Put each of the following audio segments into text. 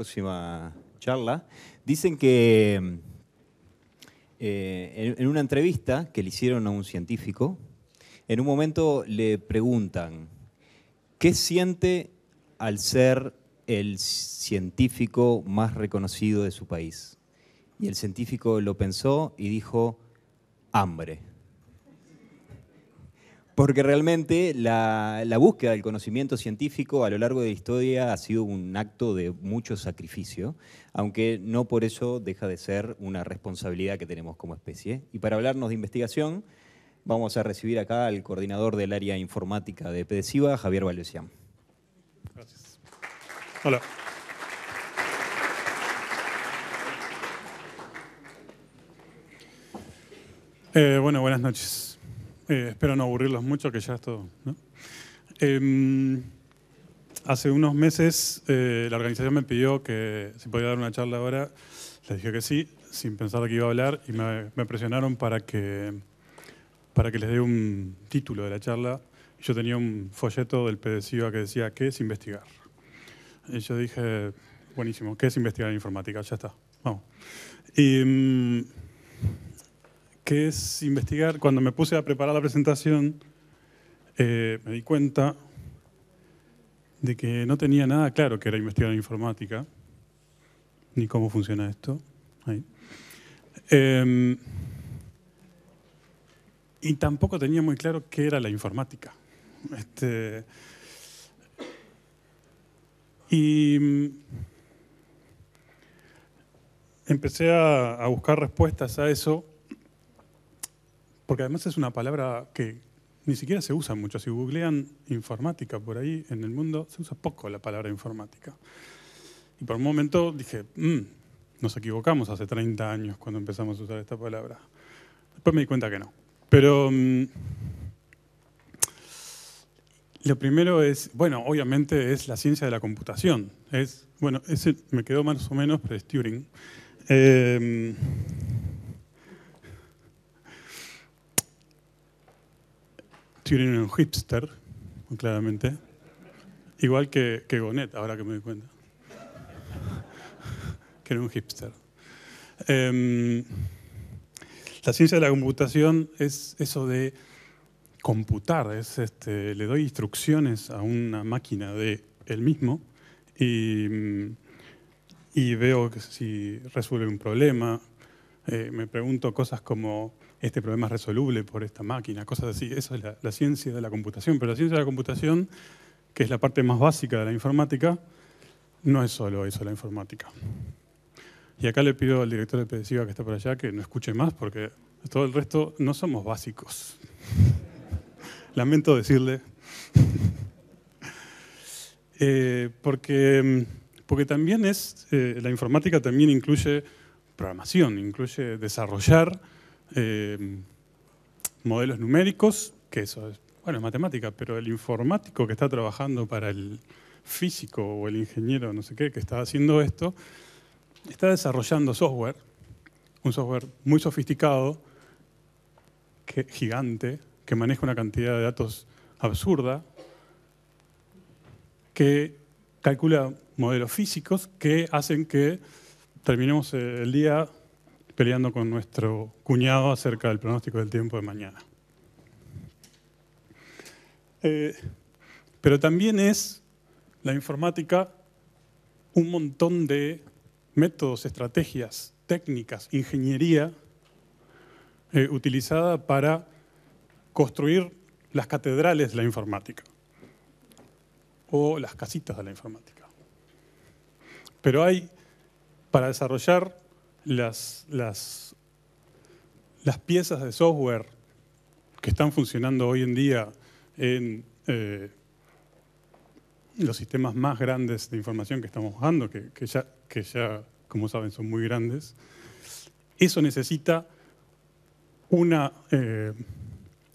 próxima charla, dicen que eh, en una entrevista que le hicieron a un científico, en un momento le preguntan, ¿qué siente al ser el científico más reconocido de su país? Y el científico lo pensó y dijo, hambre porque realmente la, búsqueda del conocimiento científico a lo largo de la historia ha sido un acto de mucho sacrificio, aunque no por eso deja de ser una responsabilidad que tenemos como especie. Y para hablarnos de investigación, vamos a recibir acá al coordinador del área informática de PEDESIVA, Javier Valdecián. Gracias. Hola. Eh, bueno, buenas noches. Eh, espero no aburrirlos mucho, que ya es todo. Em, hace unos meses eh, la organización me pidió que si podía dar una charla ahora, les dije que sí, sin pensar que iba a hablar, y me, presionaron para que, para que les dé un título de la charla. Yo tenía un folleto del PDCIVA que decía, ¿qué es investigar? Y yo dije, buenísimo, ¿qué es investigar en informática? Ya está, vamos. Y... Mm, que es investigar, cuando me puse a preparar la presentación, eh, me di cuenta de que no tenía nada claro que era investigar en informática, ni cómo funciona esto. Em, y tampoco tenía muy claro qué era la informática. Este, y mm, empecé a buscar respuestas a eso porque además es una palabra que ni siquiera se usa mucho. Si googlean informática por ahí en el mundo, se usa poco la palabra informática. Y por un momento dije, mm, nos equivocamos hace 30 años cuando empezamos a usar esta palabra. Después me di cuenta que no. Pero mm, lo primero es, bueno, obviamente es la ciencia de la computación. Es, bueno, ese me quedó más o menos, pero es Turing. Eh, un hipster, claramente. Igual que, que Gonet, ahora que me doy cuenta. que era un hipster. Em, la ciencia de la computación es eso de computar, es este, le doy instrucciones a una máquina de él mismo y, veo si resuelve un problema. Eh, me pregunto cosas como este problema es resoluble por esta máquina, cosas así. Eso es la, ciencia de la computación. Pero la ciencia de la computación, que es la parte más básica de la informática, no es solo eso la informática. Y acá le pido al director de PEDESIVA que está por allá que no escuche más, porque todo el resto no somos básicos. Lamento decirle. Eh, porque, porque también es, eh, la informática también incluye programación, incluye desarrollar Em, modelos numéricos, que eso es, bueno, es matemática, pero el informático que está trabajando para el físico o el ingeniero, no sé qué, que está haciendo esto, está desarrollando software, un software muy sofisticado, que, gigante, que maneja una cantidad de datos absurda, que calcula modelos físicos que hacen que terminemos el día peleando con nuestro cuñado acerca del pronóstico del tiempo de mañana. Eh, pero también es la informática un montón de métodos, estrategias, técnicas, ingeniería eh, utilizada para construir las catedrales de la informática o las casitas de la informática. Pero hay, para desarrollar las, las, piezas de software que están funcionando hoy en día en eh, los sistemas más grandes de información que estamos usando, que, ya, que ya, como saben, son muy grandes, eso necesita una, eh,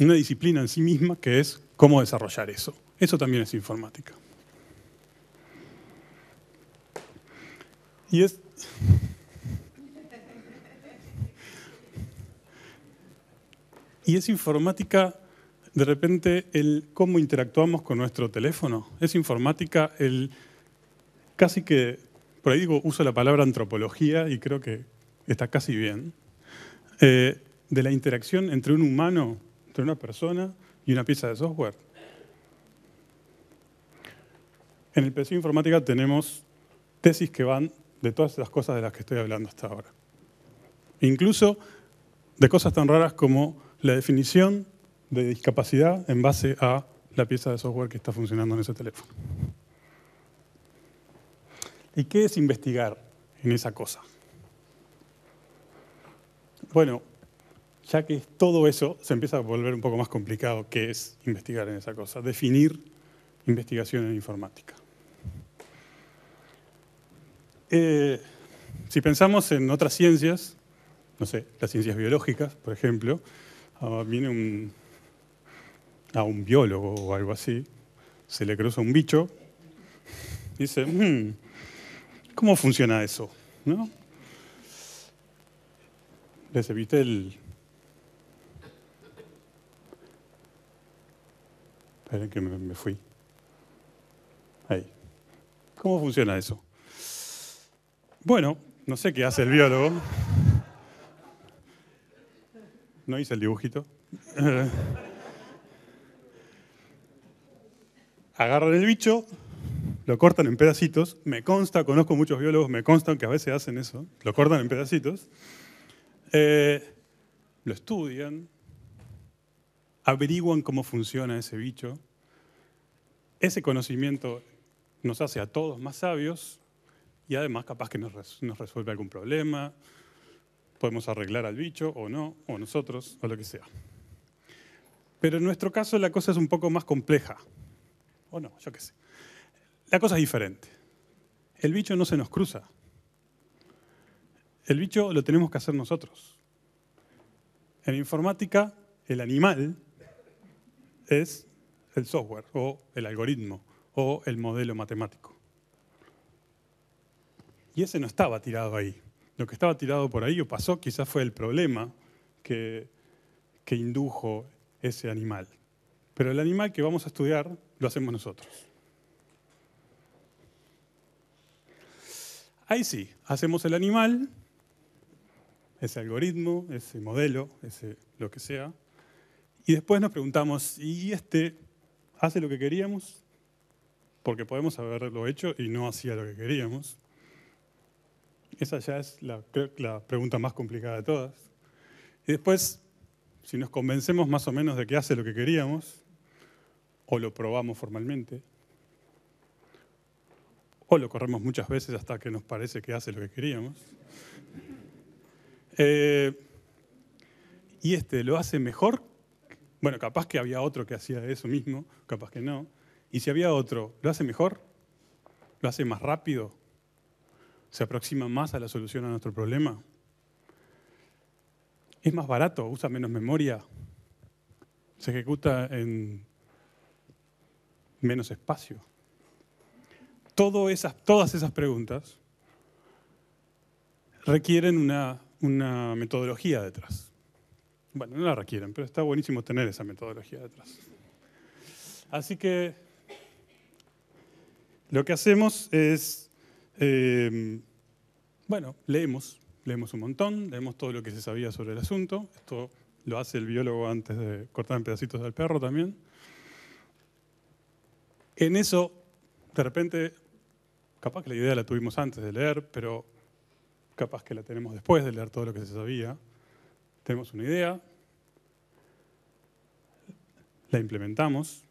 una disciplina en sí misma que es cómo desarrollar eso. Eso también es informática. Y es, Y es informática, de repente, el cómo interactuamos con nuestro teléfono. Es informática el casi que, por ahí digo, uso la palabra antropología y creo que está casi bien, eh, de la interacción entre un humano, entre una persona y una pieza de software. En el PC Informática tenemos tesis que van de todas las cosas de las que estoy hablando hasta ahora. Incluso de cosas tan raras como la definición de discapacidad en base a la pieza de software que está funcionando en ese teléfono. ¿Y qué es investigar en esa cosa? Bueno, ya que todo eso, se empieza a volver un poco más complicado qué es investigar en esa cosa, definir investigación en informática. Eh, si pensamos en otras ciencias, no sé, las ciencias biológicas, por ejemplo, Ah, viene un, a ah, un biólogo o algo así, se le cruza un bicho, dice, hmm, ¿cómo funciona eso? ¿No? Les evité el... Esperen que me, me fui. Ahí. ¿Cómo funciona eso? Bueno, no sé qué hace el biólogo. No hice el dibujito. Agarran el bicho, lo cortan en pedacitos. Me consta, conozco muchos biólogos, me constan que a veces hacen eso. Lo cortan en pedacitos. Eh, lo estudian, averiguan cómo funciona ese bicho. Ese conocimiento nos hace a todos más sabios y además capaz que nos, resuelve algún problema, Podemos arreglar al bicho o no, o nosotros, o lo que sea. Pero en nuestro caso la cosa es un poco más compleja. O no, yo qué sé. La cosa es diferente. El bicho no se nos cruza. El bicho lo tenemos que hacer nosotros. En informática, el animal es el software o el algoritmo o el modelo matemático. Y ese no estaba tirado ahí. Lo que estaba tirado por ahí o pasó quizás fue el problema que, indujo ese animal. Pero el animal que vamos a estudiar lo hacemos nosotros. Ahí sí, hacemos el animal, ese algoritmo, ese modelo, ese lo que sea, y después nos preguntamos, ¿y este hace lo que queríamos? Porque podemos haberlo hecho y no hacía lo que queríamos. Esa ya es la, pregunta más complicada de todas. Y después, si nos convencemos más o menos de que hace lo que queríamos, o lo probamos formalmente, o lo corremos muchas veces hasta que nos parece que hace lo que queríamos. Eh, y este lo hace mejor. Bueno, capaz que había otro que hacía eso mismo, capaz que no. Y si había otro, ¿lo hace mejor? ¿Lo hace más rápido? se aproxima más a la solución a nuestro problema. Es más barato, usa menos memoria, se ejecuta en menos espacio. esas, todas esas preguntas requieren una, una metodología detrás. Bueno, no la requieren, pero está buenísimo tener esa metodología detrás. Así que lo que hacemos es Em, bueno, leemos, leemos un montón, leemos todo lo que se sabía sobre el asunto. Esto lo hace el biólogo antes de cortar en pedacitos al perro también. En eso, de repente, capaz que la idea la tuvimos antes de leer, pero capaz que la tenemos después de leer todo lo que se sabía. Tenemos una idea, la implementamos,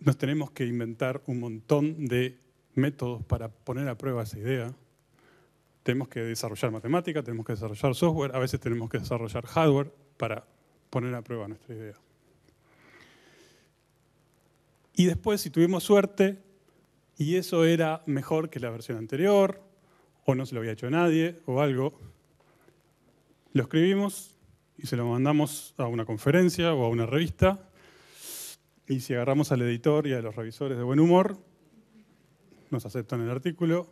nos tenemos que inventar un montón de métodos para poner a prueba esa idea. Tenemos que desarrollar matemática, tenemos que desarrollar software, a veces tenemos que desarrollar hardware para poner a prueba nuestra idea. Y después, si tuvimos suerte y eso era mejor que la versión anterior, o no se lo había hecho nadie, o algo, lo escribimos y se lo mandamos a una conferencia o a una revista. Y si agarramos al editor y a los revisores de buen humor, nos aceptan el artículo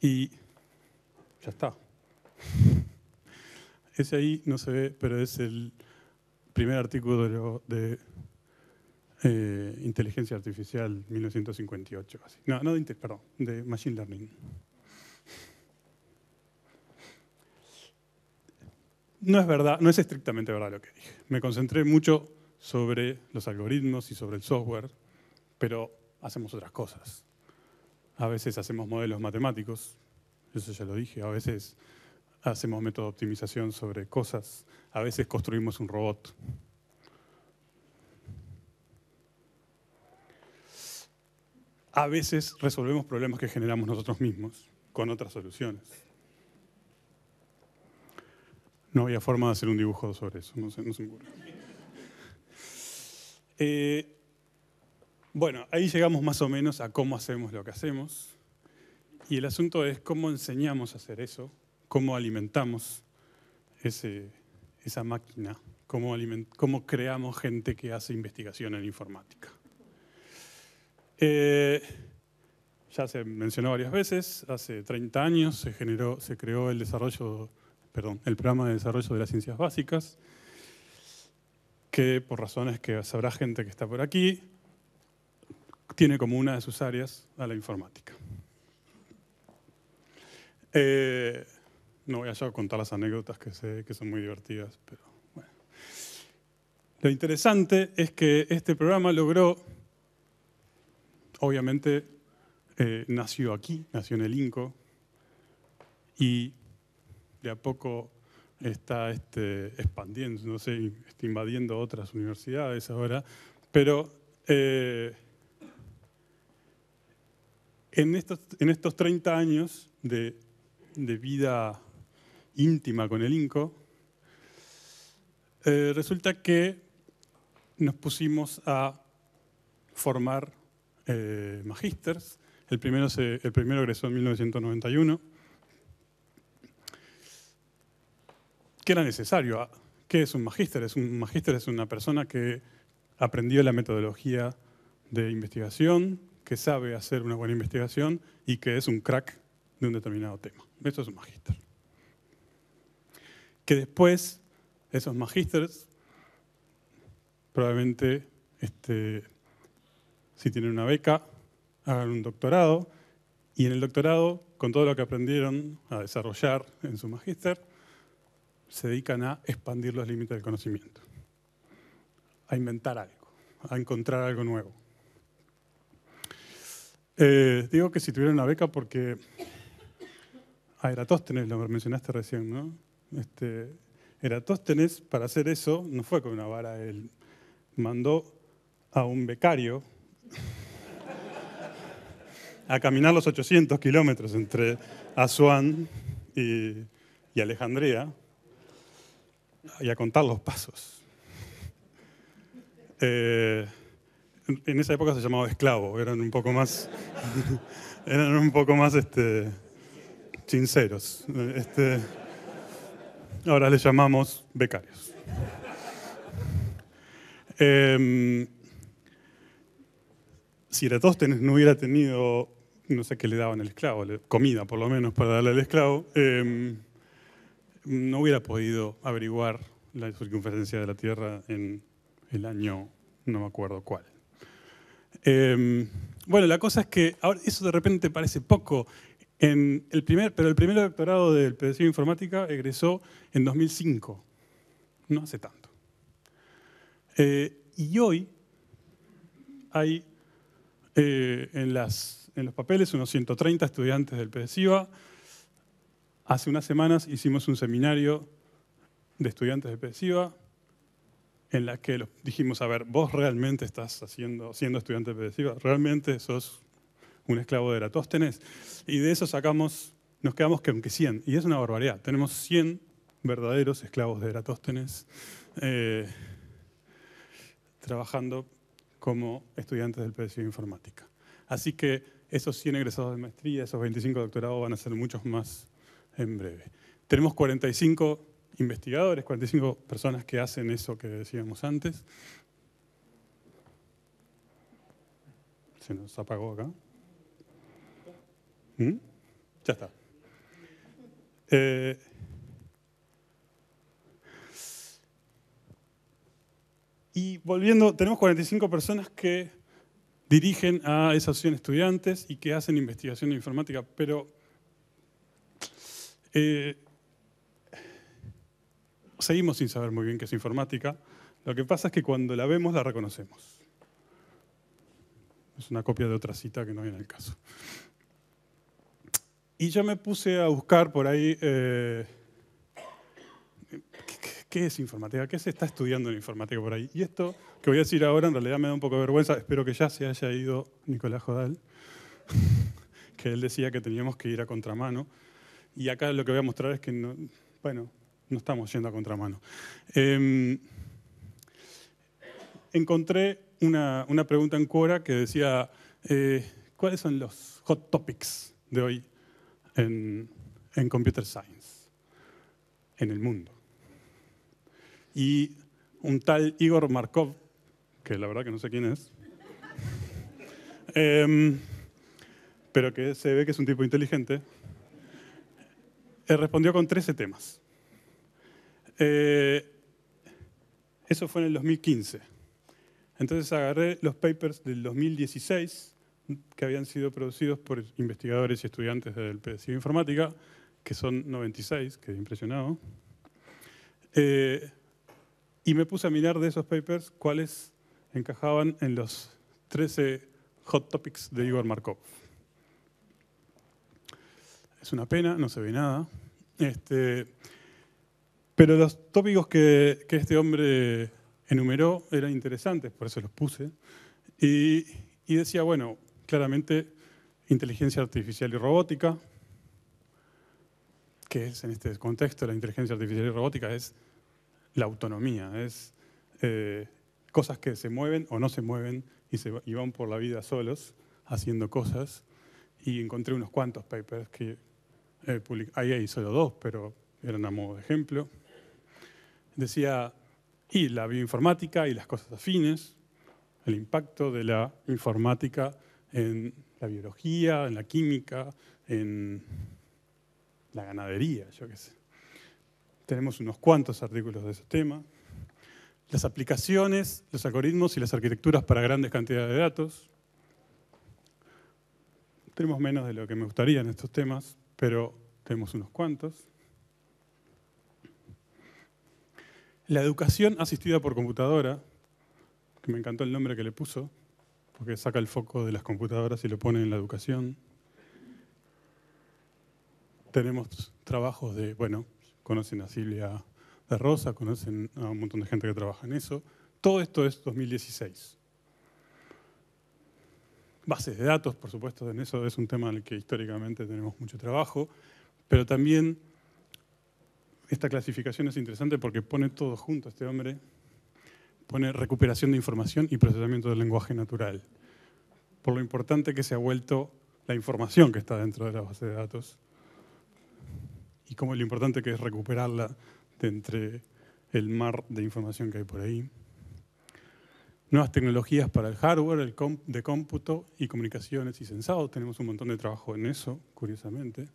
y ya está. Ese ahí no se ve, pero es el primer artículo de, eh, Inteligencia Artificial 1958. No, no de, perdón, de Machine Learning. No es verdad, no es estrictamente verdad lo que dije. Me concentré mucho sobre los algoritmos y sobre el software, pero hacemos otras cosas. A veces hacemos modelos matemáticos, eso ya lo dije, a veces hacemos método de optimización sobre cosas, a veces construimos un robot. A veces resolvemos problemas que generamos nosotros mismos con otras soluciones. No había forma de hacer un dibujo sobre eso, no, sé, no se Bueno, ahí llegamos más o menos a cómo hacemos lo que hacemos. Y el asunto es cómo enseñamos a hacer eso, cómo alimentamos esa máquina, cómo, creamos gente que hace investigación en informática. Eh, ya se mencionó varias veces, hace 30 años se, generó, se creó el, desarrollo, perdón, el programa de desarrollo de las ciencias básicas, que por razones que sabrá gente que está por aquí, tiene como una de sus áreas a la informática. Eh, no voy a contar las anécdotas que sé que son muy divertidas, pero bueno. Lo interesante es que este programa logró, obviamente, eh, nació aquí, nació en el INCO, y de a poco está este, expandiendo, no sé, está invadiendo otras universidades ahora, pero eh, en estos, 30 años de, vida íntima con el INCO, eh, resulta que nos pusimos a formar eh, magísters. El primero, el primero egresó en 1991. que era necesario? Ah, ¿Qué es un magíster? Es un magíster es una persona que aprendió la metodología de investigación, que sabe hacer una buena investigación y que es un crack de un determinado tema. Eso es un magíster. Que después esos magísteres probablemente, este, si tienen una beca, hagan un doctorado y en el doctorado, con todo lo que aprendieron a desarrollar en su magíster, se dedican a expandir los límites del conocimiento, a inventar algo, a encontrar algo nuevo. Eh, digo que si tuviera una beca porque a Eratóstenes lo mencionaste recién, ¿no? Este, Eratóstenes, para hacer eso, no fue con una vara, él mandó a un becario a caminar los 800 kilómetros entre Asuán y, y, Alejandría y a contar los pasos. Eh, en esa época se llamaba esclavo, eran un poco más, eran un poco más este, sinceros. Este, ahora les llamamos becarios. Em, si Eratóstenes no hubiera tenido, no sé qué le daban al esclavo, comida por lo menos para darle al esclavo, em, no hubiera podido averiguar la circunferencia de la Tierra en el año, no me acuerdo cuál. Em, bueno, la cosa es que ahora, eso de repente parece poco. el primer, pero el primer doctorado del Pedagogía Informática egresó en 2005, no hace tanto. Eh, y hoy hay eh, en, los papeles unos 130 estudiantes del PDCIVA. Hace unas semanas hicimos un seminario de estudiantes del PDCIVA en la que dijimos, a ver, vos realmente estás haciendo, siendo estudiante de PDC, realmente sos un esclavo de Eratóstenes, y de eso sacamos, nos quedamos que aunque 100, y es una barbaridad, tenemos 100 verdaderos esclavos de Eratóstenes eh, trabajando como estudiantes del de informática. Así que esos 100 egresados de maestría, esos 25 doctorados van a ser muchos más en breve. Tenemos 45 investigadores, 45 personas que hacen eso que decíamos antes. Se nos apagó acá. ¿Mm? Ya está. Eh, y volviendo, tenemos 45 personas que dirigen a esa asociación estudiantes y que hacen investigación en informática, pero eh, seguimos sin saber muy bien qué es informática. Lo que pasa es que cuando la vemos la reconocemos. Es una copia de otra cita que no viene al caso. Y yo me puse a buscar por ahí eh, qué es informática, qué se está estudiando en informática por ahí. Y esto que voy a decir ahora en realidad me da un poco de vergüenza. Espero que ya se haya ido Nicolás Jodal, que él decía que teníamos que ir a contramano. Y acá lo que voy a mostrar es que, no, bueno, no estamos yendo a contramano. Em, encontré una, pregunta en Quora que decía, eh, ¿cuáles son los hot topics de hoy en, Computer Science en el mundo? Y un tal Igor Markov, que la verdad que no sé quién es, em, pero que se ve que es un tipo inteligente, eh, respondió con 13 temas. Eh, eso fue en el 2015. Entonces agarré los papers del 2016 que habían sido producidos por investigadores y estudiantes del de Informática, que son 96, quedé impresionado. Eh, y me puse a mirar de esos papers cuáles encajaban en los 13 hot topics de Igor Markov. Es una pena, no se ve nada. Este, pero los tópicos que, este hombre enumeró eran interesantes, por eso los puse. Y, decía, bueno, claramente inteligencia artificial y robótica, que es en este contexto la inteligencia artificial y robótica, es la autonomía, es eh, cosas que se mueven o no se mueven y, van por la vida solos haciendo cosas. Y encontré unos cuantos papers que eh, ahí hay solo dos, pero eran a modo de ejemplo decía, y la bioinformática y las cosas afines, el impacto de la informática en la biología, en la química, en la ganadería, yo qué sé. Tenemos unos cuantos artículos de ese tema. Las aplicaciones, los algoritmos y las arquitecturas para grandes cantidades de datos. Tenemos menos de lo que me gustaría en estos temas, pero tenemos unos cuantos. La educación asistida por computadora, que me encantó el nombre que le puso, porque saca el foco de las computadoras y lo pone en la educación. Tenemos trabajos de, bueno, conocen a Silvia de Rosa, conocen a un montón de gente que trabaja en eso. Todo esto es 2016. Bases de datos, por supuesto, en eso es un tema en el que históricamente tenemos mucho trabajo, pero también esta clasificación es interesante porque pone todo junto este hombre. Pone recuperación de información y procesamiento del lenguaje natural. Por lo importante que se ha vuelto la información que está dentro de la base de datos y como lo importante que es recuperarla de entre el mar de información que hay por ahí. Nuevas tecnologías para el hardware, el de cómputo y comunicaciones y sensados. Tenemos un montón de trabajo en eso, curiosamente.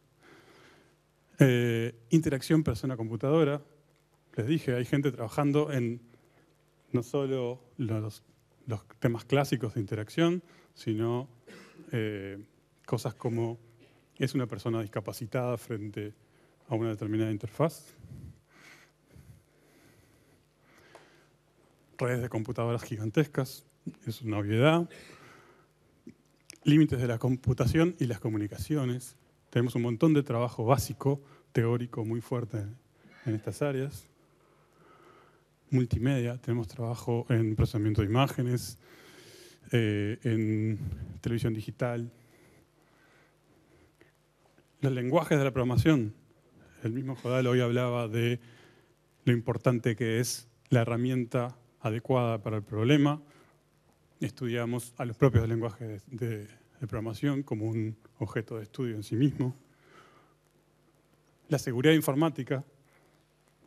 Eh, interacción persona-computadora. Les dije, hay gente trabajando en no solo los, temas clásicos de interacción, sino eh, cosas como es una persona discapacitada frente a una determinada interfaz. Redes de computadoras gigantescas, es una obviedad. Límites de la computación y las comunicaciones. Tenemos un montón de trabajo básico, teórico muy fuerte en estas áreas. Multimedia, tenemos trabajo en procesamiento de imágenes, eh, en televisión digital. Los lenguajes de la programación. El mismo Jodal hoy hablaba de lo importante que es la herramienta adecuada para el problema. Estudiamos a los propios lenguajes de, de de programación como un objeto de estudio en sí mismo. La seguridad informática,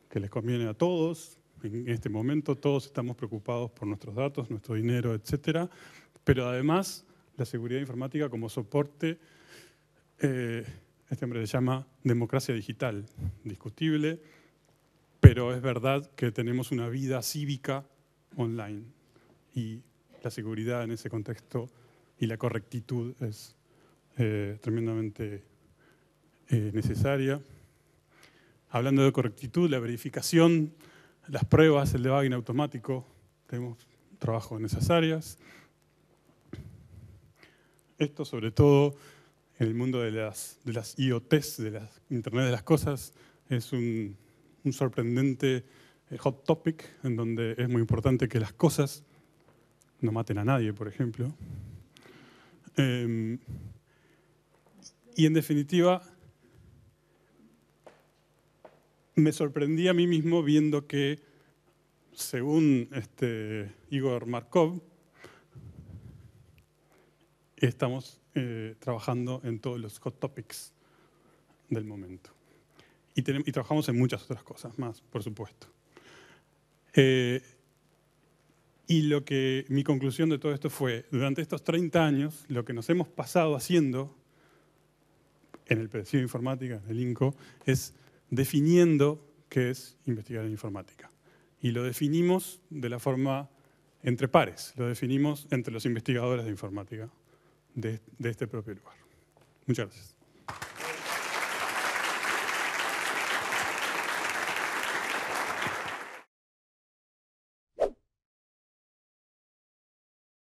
que les conviene a todos. En este momento todos estamos preocupados por nuestros datos, nuestro dinero, etc. Pero además la seguridad informática como soporte, eh, este hombre le llama democracia digital, discutible, pero es verdad que tenemos una vida cívica online y la seguridad en ese contexto y la correctitud es eh, tremendamente eh, necesaria. Hablando de correctitud, la verificación, las pruebas, el debugging automático, tenemos trabajo en esas áreas. Esto sobre todo en el mundo de las, IoT, IoTs, de la Internet de las Cosas, es un sorprendente eh, hot topic en donde es muy importante que las cosas no maten a nadie, por ejemplo. Em, y en definitiva, me sorprendí a mí mismo viendo que, según este, Igor Markov, estamos eh, trabajando en todos los hot topics del momento. Y, trabajamos en muchas otras cosas más, por supuesto. Eh, y lo que mi conclusión de todo esto fue, durante estos 30 años, lo que nos hemos pasado haciendo en el pedacito de informática, en el INCO, es definiendo qué es investigar en informática. Y lo definimos de la forma entre pares, lo definimos entre los investigadores de informática de este propio lugar. Muchas gracias.